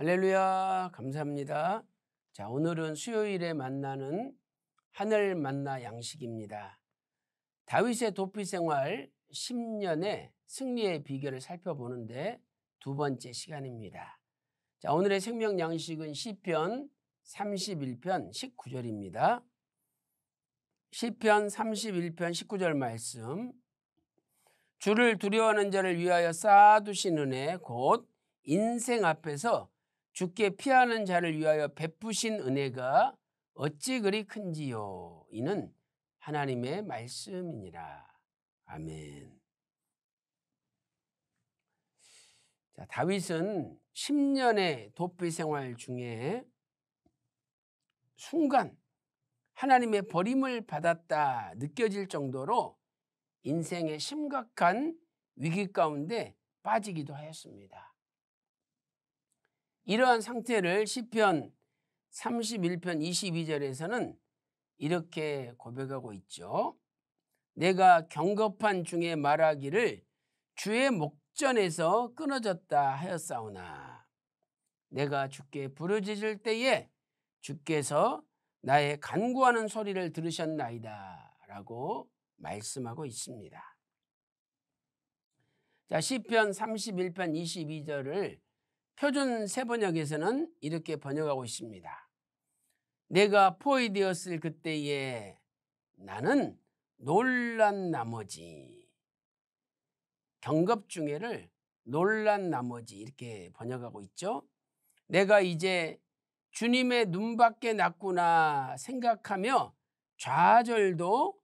할렐루야, 감사합니다. 자, 오늘은 수요일에 만나는 하늘 만나 양식입니다. 다윗의 도피 생활 10년의 승리의 비결을 살펴보는데 두 번째 시간입니다. 자, 오늘의 생명 양식은 시편 31편 19절입니다. 시편 31편 19절 말씀. 주를 두려워하는 자를 위하여 쌓아두신 은혜 곧 인생 앞에서 주께 피하는 자를 위하여 베푸신 은혜가 어찌 그리 큰지요. 이는 하나님의 말씀이니라. 아멘. 자, 다윗은 10년의 도피 생활 중에 순간 하나님의 버림을 받았다 느껴질 정도로 인생의 심각한 위기 가운데 빠지기도 하였습니다. 이러한 상태를 시편 31편 22절에서는 이렇게 고백하고 있죠. 내가 경겁한 중에 말하기를 주의 목전에서 끊어졌다 하였사오나 내가 주께 부르짖을 때에 주께서 나의 간구하는 소리를 들으셨나이다 라고 말씀하고 있습니다. 자 시편 31편 22절을 표준 세번역에서는 이렇게 번역하고 있습니다. 내가 포위되었을 그때에 나는 놀란 나머지 경겁중에를 놀란 나머지 이렇게 번역하고 있죠. 내가 이제 주님의 눈밖에 났구나 생각하며 좌절도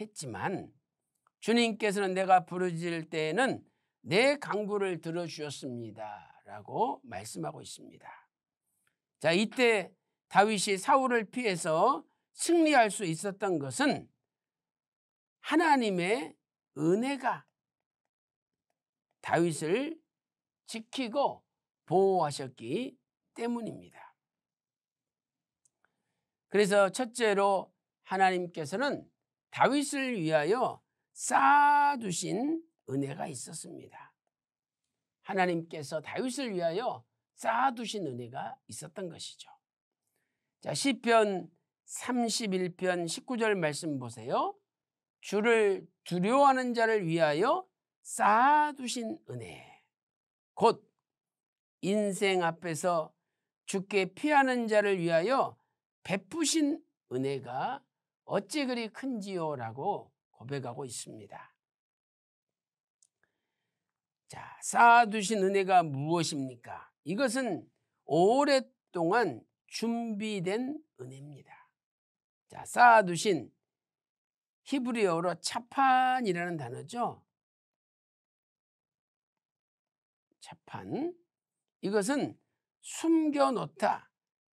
했지만 주님께서는 내가 부르짖을 때에는 내 강구를 들어주셨습니다. 라고 말씀하고 있습니다. 자, 이때 다윗이 사울을 피해서 승리할 수 있었던 것은 하나님의 은혜가 다윗을 지키고 보호하셨기 때문입니다. 그래서 첫째로 하나님께서는 다윗을 위하여 쌓아두신 은혜가 있었습니다. 하나님께서 다윗을 위하여 쌓아두신 은혜가 있었던 것이죠. 자, 시편 31편 19절 말씀 보세요. 주를 두려워하는 자를 위하여 쌓아두신 은혜. 곧 인생 앞에서 죽게 피하는 자를 위하여 베푸신 은혜가 어찌 그리 큰지요라고 고백하고 있습니다. 자, 쌓아두신 은혜가 무엇입니까? 이것은 오랫동안 준비된 은혜입니다. 자, 쌓아두신 히브리어로 차판이라는 단어죠. 차판. 이것은 숨겨놓다,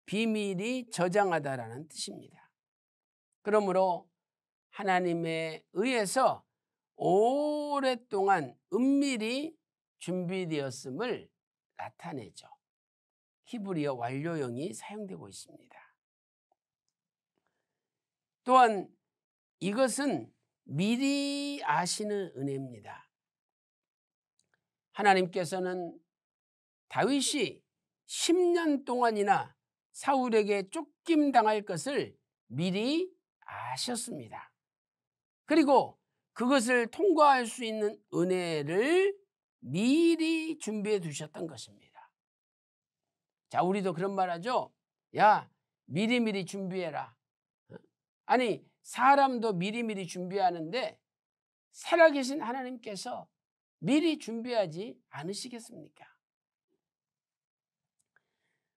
비밀이 저장하다라는 뜻입니다. 그러므로 하나님에 의해서 오랫동안 은밀히 준비되었음을 나타내죠. 히브리어 완료형이 사용되고 있습니다. 또한 이것은 미리 아시는 은혜입니다. 하나님께서는 다윗이 10년 동안이나 사울에게 쫓김당할 것을 미리 아셨습니다. 그리고 그것을 통과할 수 있는 은혜를 미리 준비해 두셨던 것입니다. 자, 우리도 그런 말 하죠? 야, 미리미리 준비해라. 어? 아니, 사람도 미리미리 준비하는데 살아계신 하나님께서 미리 준비하지 않으시겠습니까?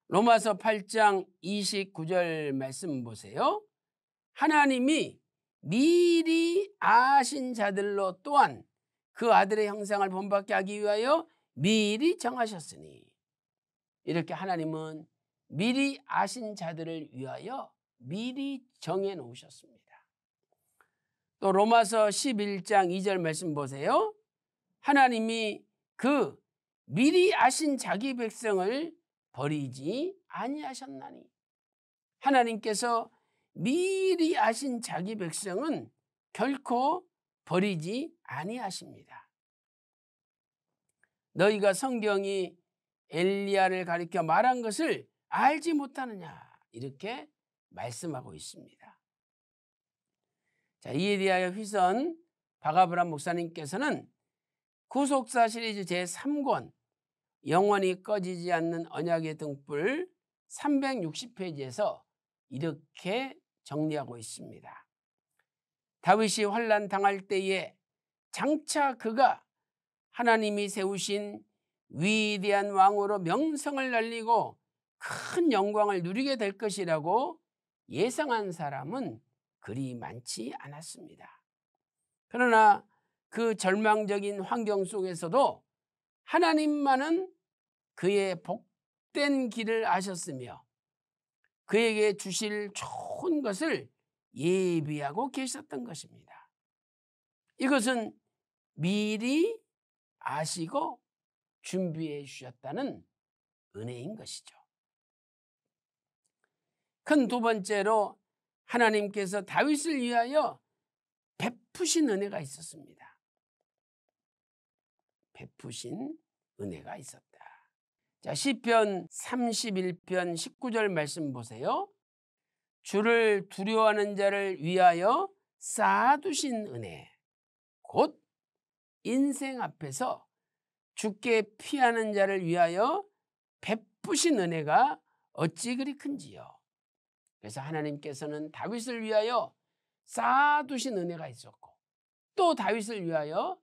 로마서 8장 29절 말씀 보세요. 하나님이 미리 아신 자들로 또한 그 아들의 형상을 본받게 하기 위하여 미리 정하셨으니 이렇게 하나님은 미리 아신 자들을 위하여 미리 정해 놓으셨습니다. 또 로마서 11장 2절 말씀 보세요. 하나님이 그 미리 아신 자기 백성을 버리지 아니하셨나니 하나님께서 미리 아신 자기 백성은 결코 버리지 아니하십니다. 너희가 성경이 엘리야를 가리켜 말한 것을 알지 못하느냐 이렇게 말씀하고 있습니다. 자, 이에 대하여 휘선 박아브람 목사님께서는 구속사 시리즈 제3권 영원히 꺼지지 않는 언약의 등불 360페이지에서 이렇게 정리하고 있습니다. 다윗이 환란 당할 때에 장차 그가 하나님이 세우신 위대한 왕으로 명성을 날리고 큰 영광을 누리게 될 것이라고 예상한 사람은 그리 많지 않았습니다. 그러나 그 절망적인 환경 속에서도 하나님만은 그의 복된 길을 아셨으며 그에게 주실 좋은 것을 예비하고 계셨던 것입니다. 이것은 미리 아시고 준비해 주셨다는 은혜인 것이죠. 큰 두 번째로 하나님께서 다윗을 위하여 베푸신 은혜가 있었습니다. 베푸신 은혜가 있었다. 자, 시편 31편 19절 말씀 보세요. 주를 두려워하는 자를 위하여 쌓아두신 은혜 곧 인생 앞에서 죽게 피하는 자를 위하여 베푸신 은혜가 어찌 그리 큰지요. 그래서 하나님께서는 다윗을 위하여 쌓아두신 은혜가 있었고 또 다윗을 위하여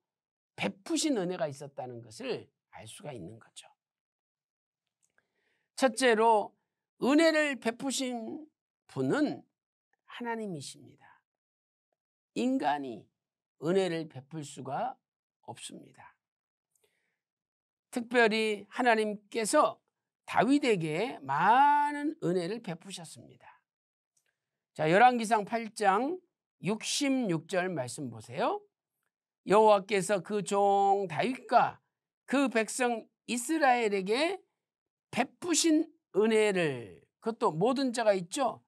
베푸신 은혜가 있었다는 것을 알 수가 있는 거죠. 첫째로 은혜를 베푸신 분은 하나님이십니다. 인간이 은혜를 베풀 수가 없습니다. 특별히 하나님께서 다윗에게 많은 은혜를 베푸셨습니다. 자, 열왕기상 8장 66절 말씀 보세요. 여호와께서 그 종 다윗과 그 백성 이스라엘에게 베푸신 은혜를 그것도 모든 자가 있죠.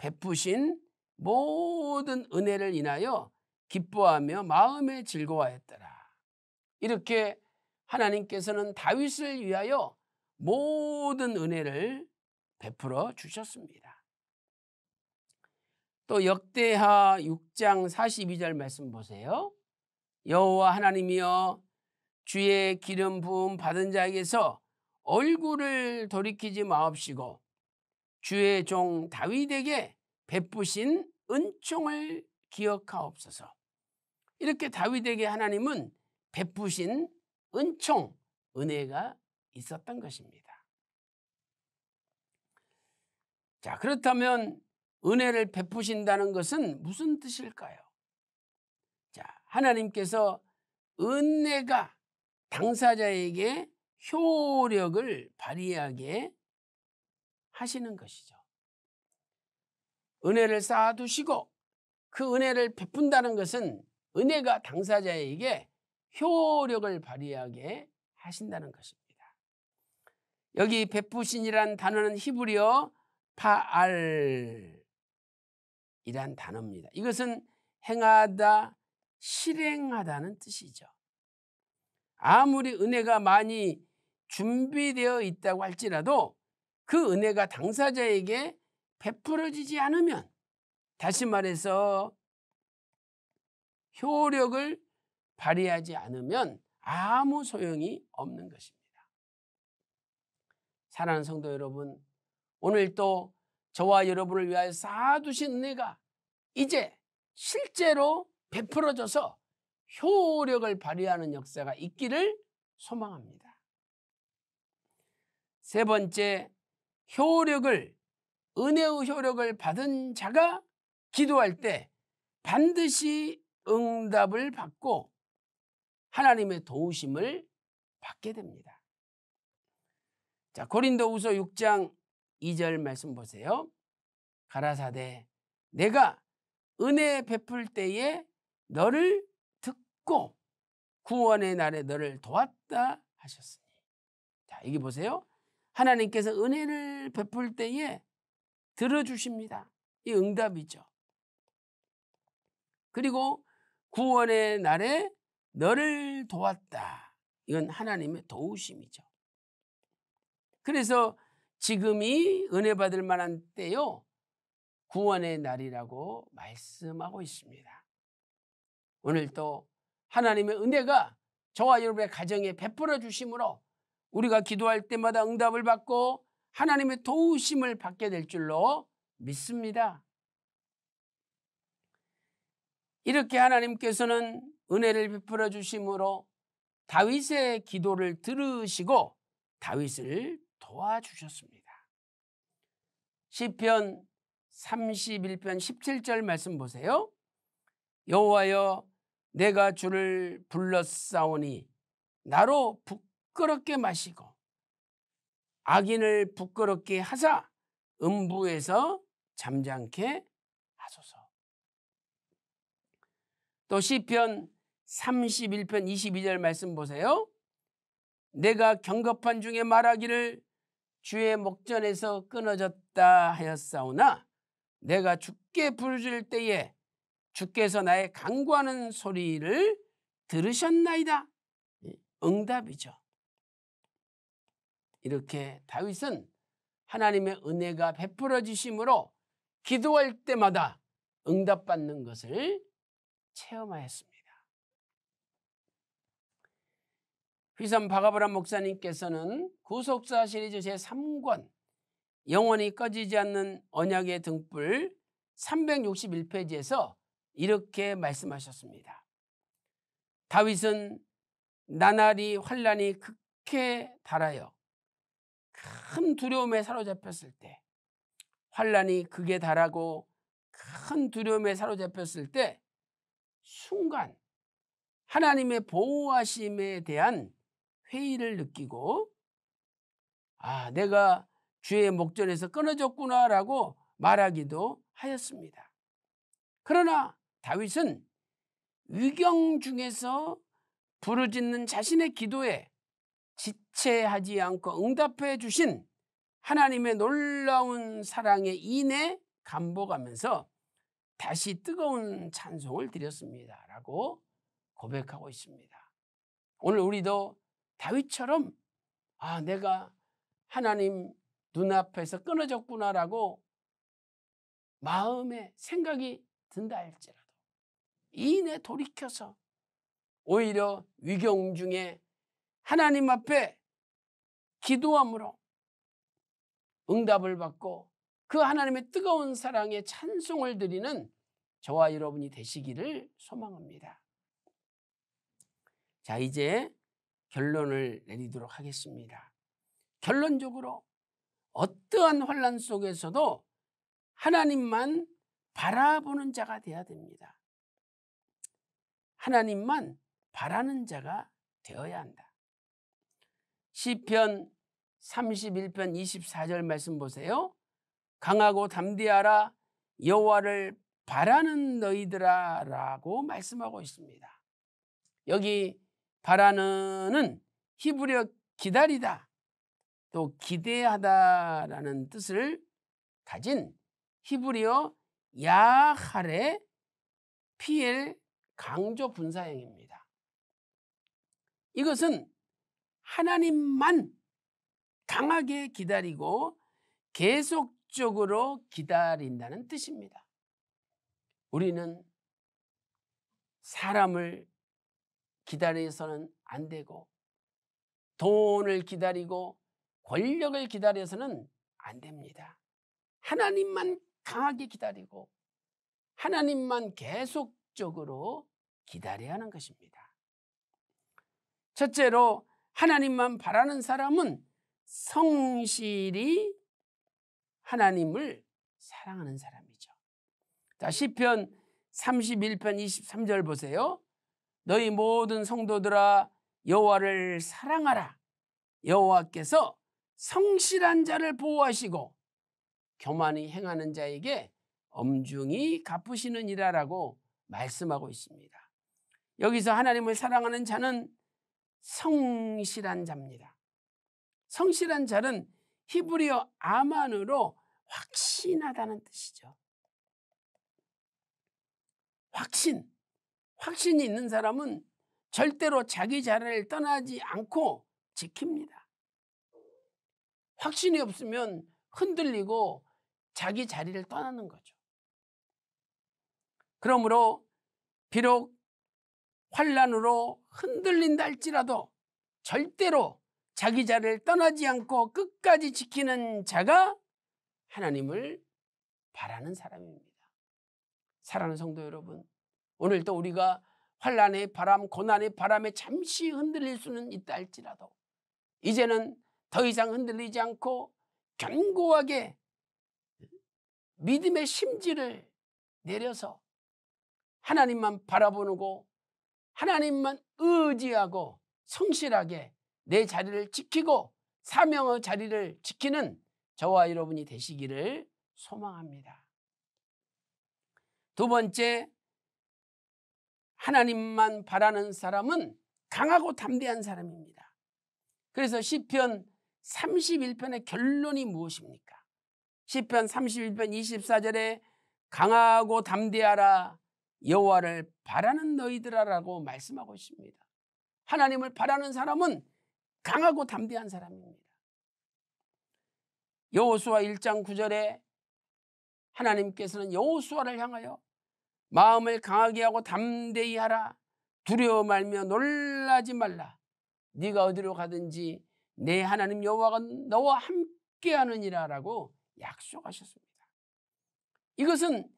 베푸신 모든 은혜를 인하여 기뻐하며 마음에 즐거워했더라. 이렇게 하나님께서는 다윗을 위하여 모든 은혜를 베풀어 주셨습니다. 또 역대하 6장 42절 말씀 보세요. 여호와 하나님이여 주의 기름 부음 받은 자에게서 얼굴을 돌이키지 마옵시고 주의 종 다윗에게 베푸신 은총을 기억하옵소서. 이렇게 다윗에게 하나님은 베푸신 은총, 은혜가 있었던 것입니다. 자, 그렇다면 은혜를 베푸신다는 것은 무슨 뜻일까요? 자, 하나님께서 은혜가 당사자에게 효력을 발휘하게 하시는 것이죠. 은혜를 쌓아두시고 그 은혜를 베푼다는 것은 은혜가 당사자에게 효력을 발휘하게 하신다는 것입니다. 여기 베푸신이란 단어는 히브리어 파알이란 단어입니다. 이것은 행하다, 실행하다는 뜻이죠. 아무리 은혜가 많이 준비되어 있다고 할지라도 그 은혜가 당사자에게 베풀어지지 않으면 다시 말해서 효력을 발휘하지 않으면 아무 소용이 없는 것입니다. 사랑하는 성도 여러분, 오늘 또 저와 여러분을 위하여 쌓아두신 은혜가 이제 실제로 베풀어져서 효력을 발휘하는 역사가 있기를 소망합니다. 세 번째, 효력을 은혜의 효력을 받은 자가 기도할 때 반드시 응답을 받고 하나님의 도우심을 받게 됩니다. 자, 고린도후서 6장 2절 말씀 보세요. 가라사대 내가 은혜 베풀 때에 너를 듣고 구원의 날에 너를 도왔다 하셨으니. 자, 여기 보세요. 하나님께서 은혜를 베풀 때에 들어주십니다. 이 응답이죠. 그리고 구원의 날에 너를 도왔다. 이건 하나님의 도우심이죠. 그래서 지금이 은혜 받을 만한 때요. 구원의 날이라고 말씀하고 있습니다. 오늘 또 하나님의 은혜가 저와 여러분의 가정에 베풀어 주심으로 우리가 기도할 때마다 응답을 받고 하나님의 도우심을 받게 될 줄로 믿습니다. 이렇게 하나님께서는 은혜를 베풀어 주심으로 다윗의 기도를 들으시고 다윗을 도와주셨습니다. 시편 31편 17절 말씀 보세요. 여호와여 내가 주를 불렀사오니 나로 부끄럽게 마시고 악인을 부끄럽게 하사 음부에서 잠잠케 하소서. 또 시편 31편 22절 말씀 보세요. 내가 경급한 중에 말하기를 주의 목전에서 끊어졌다 하였사오나 내가 죽게 부르질 때에 주께서 나의 강구하는 소리를 들으셨나이다. 응답이죠. 이렇게 다윗은 하나님의 은혜가 베풀어 지심으로 기도할 때마다 응답받는 것을 체험하였습니다. 휘선 바가브란 목사님께서는 구속사 시리즈 제3권 영원히 꺼지지 않는 언약의 등불 361페이지에서 이렇게 말씀하셨습니다. 다윗은 나날이 환란이 극해 달하여 큰 두려움에 사로잡혔을 때 환란이 극에 달하고 큰 두려움에 사로잡혔을 때 순간 하나님의 보호하심에 대한 회의를 느끼고 아 내가 주의 목전에서 끊어졌구나라고 말하기도 하였습니다. 그러나 다윗은 위경 중에서 부르짖는 자신의 기도에 지체하지 않고 응답해 주신 하나님의 놀라운 사랑에 인해 감보하면서 다시 뜨거운 찬송을 드렸습니다. 라고 고백하고 있습니다. 오늘 우리도 다윗처럼 아, 내가 하나님 눈앞에서 끊어졌구나라고 마음에 생각이 든다 할지라도 이내 돌이켜서 오히려 위경 중에 하나님 앞에 기도함으로 응답을 받고 그 하나님의 뜨거운 사랑에 찬송을 드리는 저와 여러분이 되시기를 소망합니다. 자, 이제 결론을 내리도록 하겠습니다. 결론적으로 어떠한 환란 속에서도 하나님만 바라보는 자가 되어야 됩니다. 하나님만 바라는 자가 되어야 한다. 시편 31편 24절 말씀 보세요. 강하고 담대하라 여호와를 바라는 너희들아라고 말씀하고 있습니다. 여기 바라는은 히브리어 기다리다 또 기대하다라는 뜻을 가진 히브리어 야할의 PL 강조 분사형입니다. 이것은 하나님만 강하게 기다리고 계속적으로 기다린다는 뜻입니다. 우리는 사람을 기다려서는 안 되고 돈을 기다리고 권력을 기다려서는 안 됩니다. 하나님만 강하게 기다리고 하나님만 계속적으로 기다려야 하는 것입니다. 첫째로 하나님만 바라는 사람은 성실히 하나님을 사랑하는 사람이죠. 자, 시편 31편 23절 보세요. 너희 모든 성도들아 여호와를 사랑하라. 여호와께서 성실한 자를 보호하시고 교만히 행하는 자에게 엄중히 갚으시는 이라라고 말씀하고 있습니다. 여기서 하나님을 사랑하는 자는 성실한 자입니다. 성실한 자는 히브리어 아만으로 확신하다는 뜻이죠. 확신. 확신이 있는 사람은 절대로 자기 자리를 떠나지 않고 지킵니다. 확신이 없으면 흔들리고 자기 자리를 떠나는 거죠. 그러므로 비록 환란으로 흔들린다 할지라도 절대로 자기 자리를 떠나지 않고 끝까지 지키는 자가 하나님을 바라는 사람입니다. 사랑하는 성도 여러분, 오늘도 우리가 환란의 바람, 고난의 바람에 잠시 흔들릴 수는 있다 할지라도 이제는 더 이상 흔들리지 않고 견고하게 믿음의 심지를 내려서 하나님만 바라보고 하나님만 의지하고 성실하게 내 자리를 지키고 사명의 자리를 지키는 저와 여러분이 되시기를 소망합니다. 두 번째, 하나님만 바라는 사람은 강하고 담대한 사람입니다. 그래서 시편 31편의 결론이 무엇입니까? 시편 31편 24절에 강하고 담대하라 여호와를 바라는 너희들아라고 말씀하고 있습니다. 하나님을 바라는 사람은 강하고 담대한 사람입니다. 여호수아 1장 9절에 하나님께서는 여호수아를 향하여 마음을 강하게 하고 담대히 하라 두려워 말며 놀라지 말라 네가 어디로 가든지 내 하나님 여호와가 너와 함께하느니라라고 약속하셨습니다. 이것은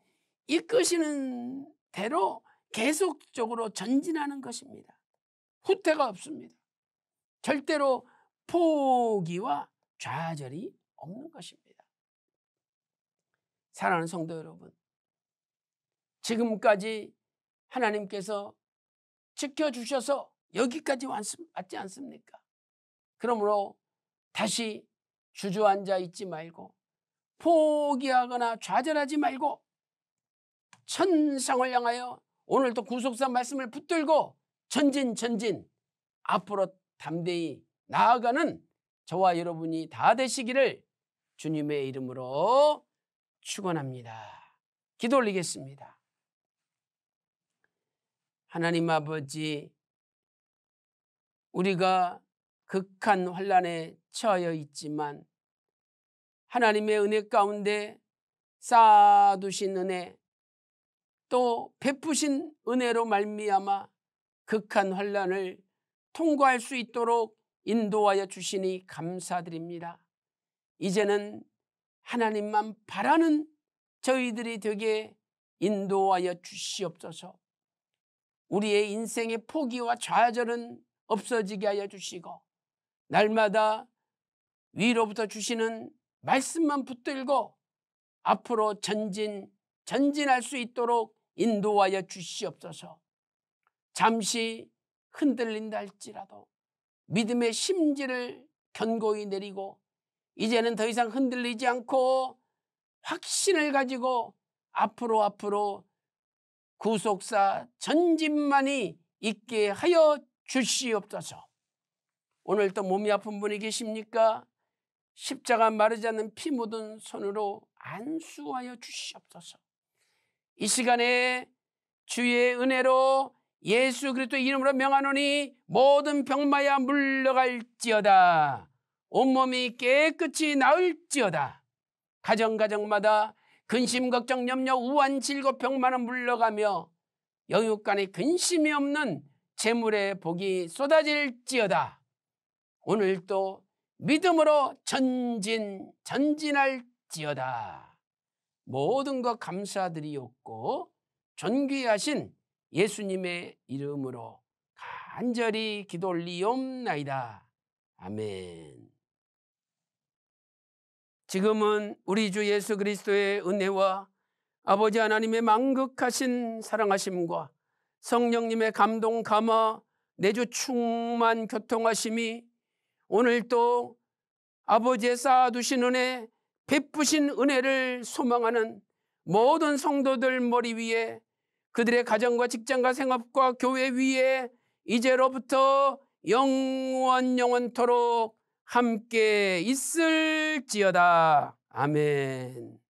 이끄시는 대로 계속적으로 전진하는 것입니다. 후퇴가 없습니다. 절대로 포기와 좌절이 없는 것입니다. 사랑하는 성도 여러분, 지금까지 하나님께서 지켜주셔서 여기까지 왔지 않습니까? 그러므로 다시 주저앉아 있지 말고 포기하거나 좌절하지 말고 천상을 향하여 오늘도 구속사 말씀을 붙들고 천진천진 앞으로 담대히 나아가는 저와 여러분이 다 되시기를 주님의 이름으로 축원합니다. 기도 올리겠습니다. 하나님 아버지 우리가 극한 환란에 처하여 있지만 하나님의 은혜 가운데 쌓아두신 은혜 또 베푸신 은혜로 말미암아 극한 환란을 통과할 수 있도록 인도하여 주시니 감사드립니다. 이제는 하나님만 바라는 저희들이 되게 인도하여 주시옵소서. 우리의 인생의 포기와 좌절은 없어지게 하여 주시고 날마다 위로부터 주시는 말씀만 붙들고 앞으로 전진 전진할 수 있도록 인도하여 주시옵소서 잠시 흔들린다 할지라도 믿음의 심지를 견고히 내리고 이제는 더 이상 흔들리지 않고 확신을 가지고 앞으로 앞으로 구속사 전진만이 있게 하여 주시옵소서. 오늘 또 몸이 아픈 분이 계십니까? 십자가 마르지 않는 피 묻은 손으로 안수하여 주시옵소서. 이 시간에 주의 은혜로 예수 그리스도 이름으로 명하노니 모든 병마야 물러갈지어다. 온몸이 깨끗이 나을지어다. 가정가정마다 근심, 걱정, 염려, 우한, 질고 병마는 물러가며 영육간에 근심이 없는 재물의 복이 쏟아질지어다. 오늘도 믿음으로 전진, 전진할지어다. 모든 것 감사드리옵고 존귀하신 예수님의 이름으로 간절히 기도 올리옵나이다. 아멘. 지금은 우리 주 예수 그리스도의 은혜와 아버지 하나님의 망극하신 사랑하심과 성령님의 감동 감화 내주 충만 교통하심이 오늘 또 아버지의 쌓아두신 은혜 베푸신 은혜를 소망하는 모든 성도들 머리 위에 그들의 가정과 직장과 생업과 교회 위에 이제로부터 영원 영원토록 함께 있을지어다. 아멘.